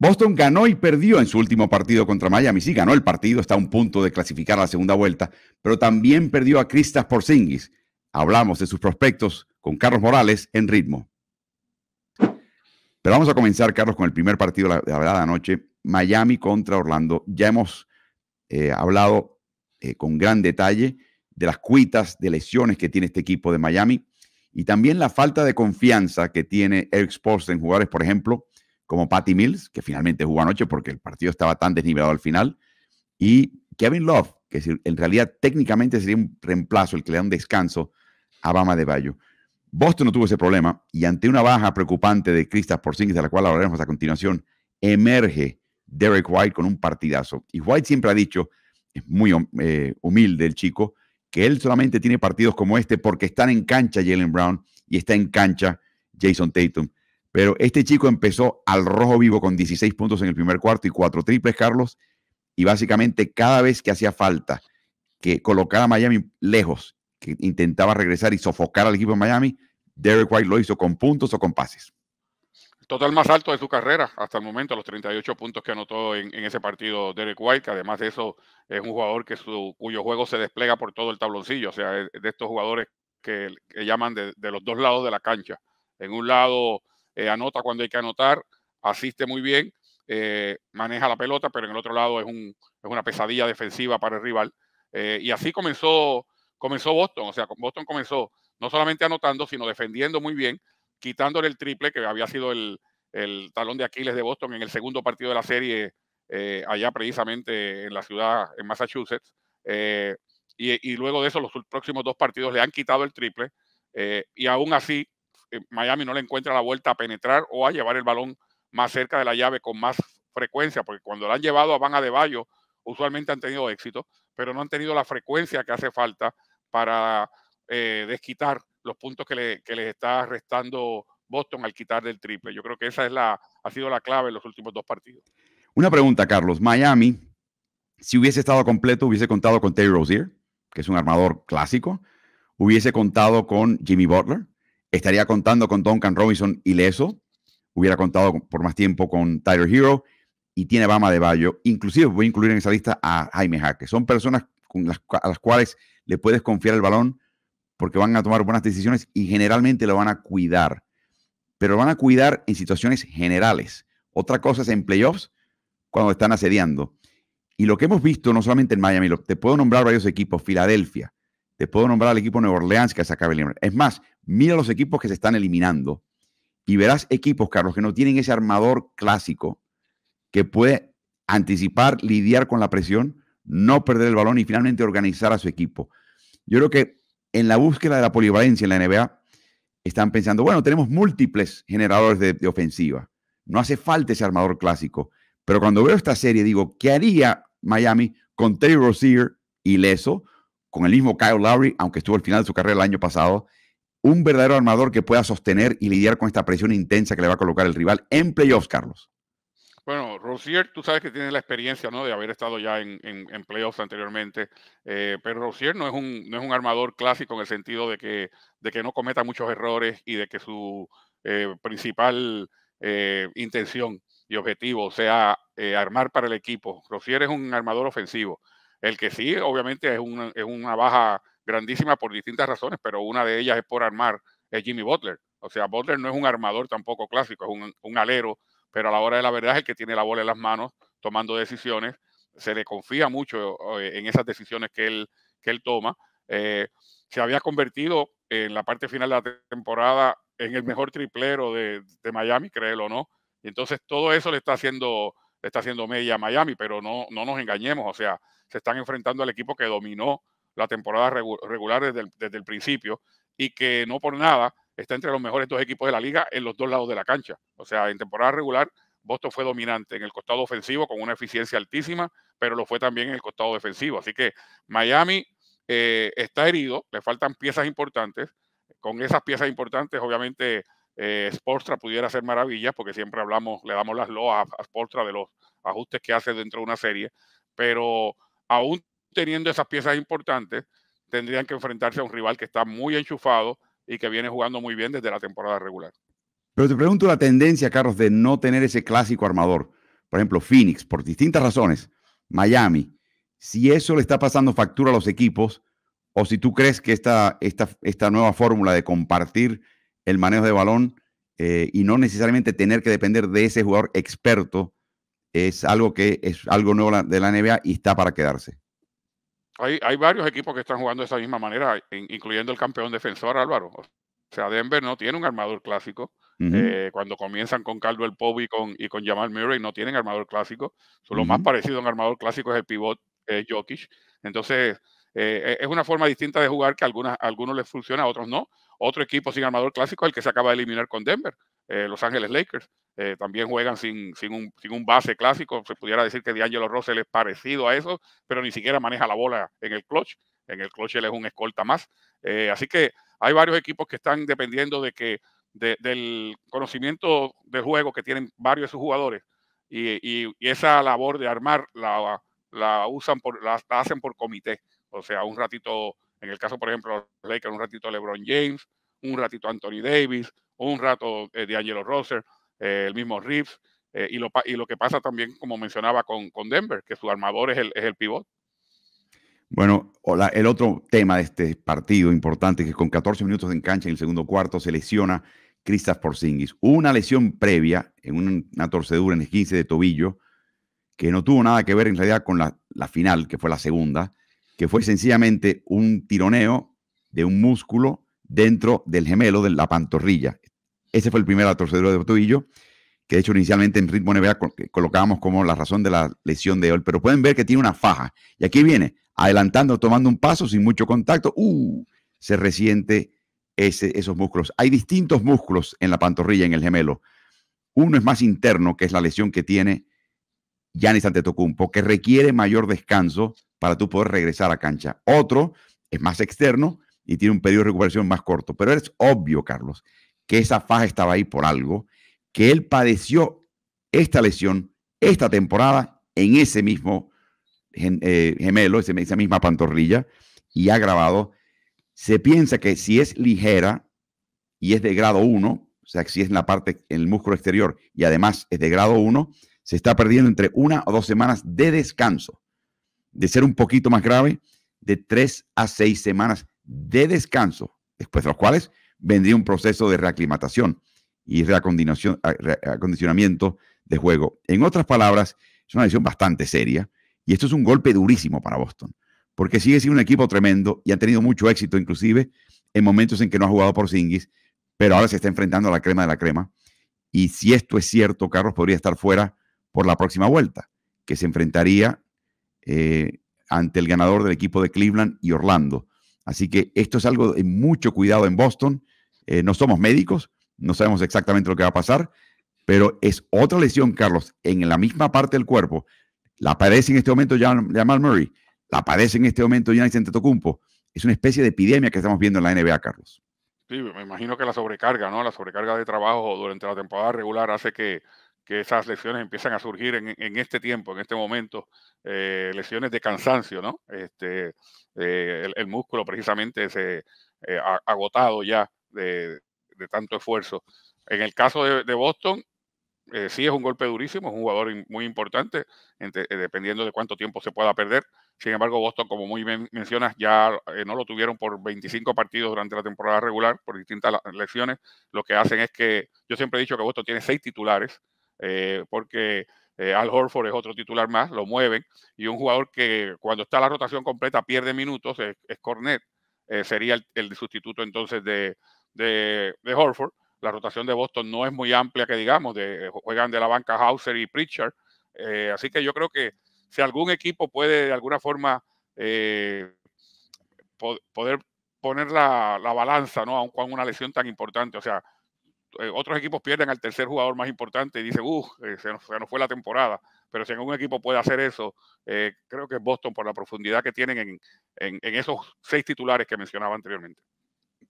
Boston ganó y perdió en su último partido contra Miami. Sí, ganó el partido, está a un punto de clasificar a la segunda vuelta, pero también perdió a Kristaps Porzingis. Hablamos de sus prospectos con Carlos Morales en ritmo. Pero vamos a comenzar, Carlos, con el primer partido de la, verdad de Miami contra Orlando. Ya hemos eh, hablado eh, con gran detalle de las cuitas de lesiones que tiene este equipo de Miami y también la falta de confianza que tiene Eric Post en jugadores, por ejemplo, como Patty Mills, que finalmente jugó anoche porque el partido estaba tan desnivelado al final, y Kevin Love, que en realidad técnicamente sería un reemplazo, el que le da un descanso a Bama de Bayo. Boston no tuvo ese problema y ante una baja preocupante de Kristaps Porzingis, de la cual hablaremos a continuación, emerge Derek White con un partidazo. Y White siempre ha dicho, es muy eh, humilde el chico, que él solamente tiene partidos como este porque están en cancha Jalen Brown y está en cancha Jason Tatum. Pero este chico empezó al rojo vivo con 16 puntos en el primer cuarto y cuatro triples, Carlos. Y básicamente cada vez que hacía falta que colocara a Miami lejos, que intentaba regresar y sofocar al equipo de Miami, Derek White lo hizo con puntos o con pases. Total más alto de su carrera hasta el momento, los 38 puntos que anotó en, ese partido Derek White, que además de eso es un jugador que cuyo juego se despliega por todo el tabloncillo, o sea, de estos jugadores que, llaman de, de los dos lados de la cancha. En un lado eh, anota cuando hay que anotar, asiste muy bien, eh, maneja la pelota, pero en el otro lado es, una pesadilla defensiva para el rival. Eh, y así comenzó, comenzó Boston, o sea, Boston comenzó no solamente anotando, sino defendiendo muy bien, quitándole el triple que había sido el, talón de Aquiles de Boston en el segundo partido de la serie allá precisamente en la ciudad, en Massachusetts. Y, luego de eso, los próximos dos partidos le han quitado el triple y aún así eh, Miami no le encuentra la vuelta a penetrar o a llevar el balón más cerca de la llave con más frecuencia, porque cuando la han llevado a Van Bayo, usualmente han tenido éxito, pero no han tenido la frecuencia que hace falta para eh, desquitar los puntos que, le, que, les está restando Boston al quitar del triple. Yo creo que esa es la, ha sido la clave en los últimos dos partidos. Una pregunta, Carlos. Miami, si hubiese estado completo, hubiese contado con Terry Rozier, que es un armador clásico, hubiese contado con Jimmy Butler, estaría contando con Duncan Robinson y Leso. hubiera contado por más tiempo con Tyler Hero y tiene Bama de Bayo. Inclusive voy a incluir en esa lista a Jaime Jaque. Son personas a las cuales le puedes confiar el balón porque van a tomar buenas decisiones y generalmente lo van a cuidar. Pero lo van a cuidar en situaciones generales. Otra cosa es en playoffs cuando están asediando. Y lo que hemos visto, no solamente en Miami, te puedo nombrar varios equipos, Filadelfia, te puedo nombrar al equipo de Nueva Orleans que saca Es más, Mira los equipos que se están eliminando y verás equipos, Carlos, que no tienen ese armador clásico que puede anticipar, lidiar con la presión, no perder el balón y finalmente organizar a su equipo. Yo creo que en la búsqueda de la polivalencia en la NBA están pensando, bueno, tenemos múltiples generadores de, ofensiva, no hace falta ese armador clásico, pero cuando veo esta serie digo, ¿qué haría Miami con Terry Rozier ileso, con el mismo Kyle Lowry, aunque estuvo al final de su carrera el año pasado, un verdadero armador que pueda sostener y lidiar con esta presión intensa que le va a colocar el rival en playoffs, Carlos. Bueno, Rozier, tú sabes que tiene la experiencia ¿no? de haber estado ya en, playoffs anteriormente, eh, pero Rozier no es, un, es un armador clásico en el sentido de que, de que no cometa muchos errores y de que su eh, principal eh, intención y objetivo sea armar para el equipo. Rosier es un armador ofensivo. El que sí, obviamente, es, es una baja grandísima por distintas razones, pero una de ellas es por armar, es Jimmy Butler. O sea, Butler no es un armador tampoco clásico, es un, un alero, pero a la hora de la verdad es el que tiene la bola en las manos tomando decisiones. Se le confía mucho eh, en esas decisiones que él, que él toma. Eh, se había convertido en la parte final de la temporada en el mejor triplero de, de Miami, créelo o no. Y entonces todo eso le está haciendo, está haciendo media a Miami, pero no, no nos engañemos. O sea, se están enfrentando al equipo que dominó la temporada regular desde el, principio y que no por nada está entre los mejores dos equipos de la liga en los dos lados de la cancha. O sea, en temporada regular, Boston fue dominante en el costado ofensivo con una eficiencia altísima, pero lo fue también en el costado defensivo. Así que Miami eh, está herido, le faltan piezas importantes. Con esas piezas importantes, obviamente, eh, pudiera hacer maravillas, porque siempre hablamos, le damos las loas a, a de los ajustes que hace dentro de una serie, pero aún teniendo esas piezas importantes, tendrían que enfrentarse a un rival que está muy enchufado y que viene jugando muy bien desde la temporada regular. Pero te pregunto la tendencia, Carlos, de no tener ese clásico armador. Por ejemplo, Phoenix, por distintas razones, Miami, si eso le está pasando factura a los equipos, o si tú crees que esta, esta nueva fórmula de compartir el manejo de balón eh, y no necesariamente tener que depender de ese jugador experto es algo que es algo nuevo de la NBA y está para quedarse hay, varios equipos que están jugando de esa misma manera, incluyendo el campeón defensor Álvaro. O sea, Denver no tiene un armador clásico. Eh, cuando comienzan con Caldwell el y con, y con Jamal Murray, no tienen armador clásico. lo más parecido a un armador clásico es el pivot Jokic. Entonces, eh, eh, es una forma distinta de jugar que algunas, algunos les funciona, a otros no. Otro equipo sin armador clásico es el que se acaba de eliminar con Denver, Los Ángeles Lakers. Eh, también juegan sin, sin, un, base clásico. Se pudiera decir que D'Angelo Russell es parecido a eso, pero ni siquiera maneja la bola en el clutch. En el clutch él es un escolta más. Eh, así que hay varios equipos que están dependiendo de que, del conocimiento del juego que tienen varios de sus jugadores. Y, esa labor de armar la, la usan por, la, hacen por comité. O sea, un ratito, en el caso, por ejemplo, Lakers, un ratito LeBron James, un ratito Anthony Davis, un rato eh, de eh, el mismo Riff eh, y, lo, y lo que pasa también, como mencionaba, con, Denver, que su armador es el, es el pivot. Bueno, hola, el otro tema de este partido importante es que con 14 minutos en cancha en el segundo cuarto se lesiona Kristaps Porzingis. una lesión previa en una torcedura en el 15 de tobillo que no tuvo nada que ver en realidad con la, la final, que fue la segunda, que fue sencillamente un tironeo de un músculo dentro del gemelo de la pantorrilla. Ese fue el primer atrocedor de tobillo, que de hecho inicialmente en ritmo nevea colocábamos como la razón de la lesión de él, pero pueden ver que tiene una faja. Y aquí viene, adelantando, tomando un paso sin mucho contacto, ¡uh! se resiente ese, esos músculos. Hay distintos músculos en la pantorrilla, en el gemelo. Uno es más interno, que es la lesión que tiene Yanis Antetokounmpo, que requiere mayor descanso para tú poder regresar a cancha. Otro es más externo y tiene un periodo de recuperación más corto. Pero es obvio, Carlos, que esa faja estaba ahí por algo, que él padeció esta lesión esta temporada en ese mismo eh, gemelo, esa misma pantorrilla, y ha grabado. Se piensa que si es ligera y es de grado 1, o sea, si es en la parte, en el músculo exterior y además es de grado 1, se está perdiendo entre una o dos semanas de descanso. De ser un poquito más grave, de tres a seis semanas de descanso, después de los cuales vendría un proceso de reaclimatación y reacondicionamiento de juego. En otras palabras, es una decisión bastante seria y esto es un golpe durísimo para Boston, porque sigue siendo un equipo tremendo y ha tenido mucho éxito inclusive en momentos en que no ha jugado por Zingis, pero ahora se está enfrentando a la crema de la crema. Y si esto es cierto, Carlos podría estar fuera por la próxima vuelta, que se enfrentaría eh, ante el ganador del equipo de Cleveland y Orlando. Así que esto es algo de mucho cuidado en Boston. Eh, no somos médicos, no sabemos exactamente lo que va a pasar, pero es otra lesión, Carlos, en la misma parte del cuerpo. La padece en este momento Jamal Murray, la padece en este momento Janice Antetokounmpo. Es una especie de epidemia que estamos viendo en la NBA, Carlos. Sí, me imagino que la sobrecarga, ¿no? La sobrecarga de trabajo durante la temporada regular hace que que esas lesiones empiezan a surgir en, en este tiempo, en este momento, eh, lesiones de cansancio, ¿no? Este, eh, el, músculo precisamente se ha eh, agotado ya de, de, tanto esfuerzo. En el caso de, de Boston, sí es un golpe durísimo, es un jugador muy importante, dependiendo de cuánto tiempo se pueda perder. Sin embargo, Boston, como muy bien mencionas, ya no lo tuvieron por 25 partidos durante la temporada regular por distintas lesiones. Lo que hacen es que, yo siempre he dicho que Boston tiene seis titulares, eh, porque eh, Al Horford es otro titular más, lo mueven, y un jugador que cuando está la rotación completa pierde minutos, es, Cornet, eh, sería el, sustituto entonces de, de, de, Horford. La rotación de Boston no es muy amplia, que digamos, juegan de la banca Hauser y Pritchard, así que yo creo que si algún equipo puede de alguna forma poder poner la, la balanza ¿no? aun con una lesión tan importante, o sea, eh, otros equipos pierden al tercer jugador más importante y dicen, uh, eh, se, nos, fue la temporada. Pero si algún equipo puede hacer eso, eh, creo que es Boston por la profundidad que tienen en, esos seis titulares que mencionaba anteriormente.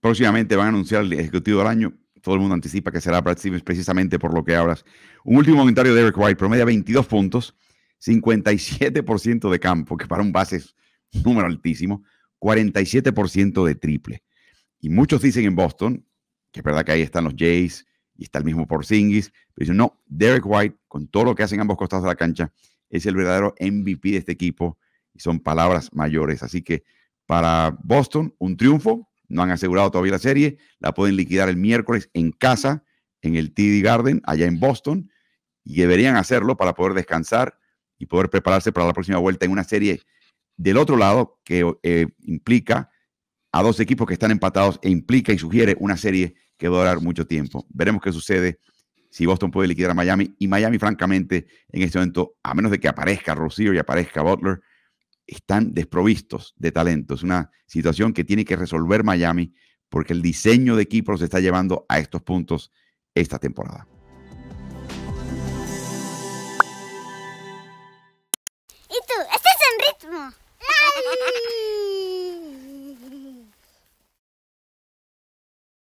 Próximamente van a anunciar el ejecutivo del año. Todo el mundo anticipa que será Brad Stevens precisamente por lo que hablas. Un último comentario de Eric White. Promedia 22 puntos, 57% de campo, que para un base es un número altísimo, 47% de triple. Y muchos dicen en Boston que es verdad que ahí están los Jays y está el mismo Porzingis, pero dicen, no, Derek White, con todo lo que hacen ambos costados de la cancha, es el verdadero MVP de este equipo y son palabras mayores. Así que para Boston, un triunfo, no han asegurado todavía la serie, la pueden liquidar el miércoles en casa, en el TD Garden, allá en Boston, y deberían hacerlo para poder descansar y poder prepararse para la próxima vuelta en una serie del otro lado que eh, implica a dos equipos que están empatados e implica y sugiere una serie que va a durar mucho tiempo. Veremos qué sucede si Boston puede liquidar a Miami. Y Miami, francamente, en este momento, a menos de que aparezca Rocio y aparezca Butler, están desprovistos de talento. Es una situación que tiene que resolver Miami porque el diseño de equipos se está llevando a estos puntos esta temporada.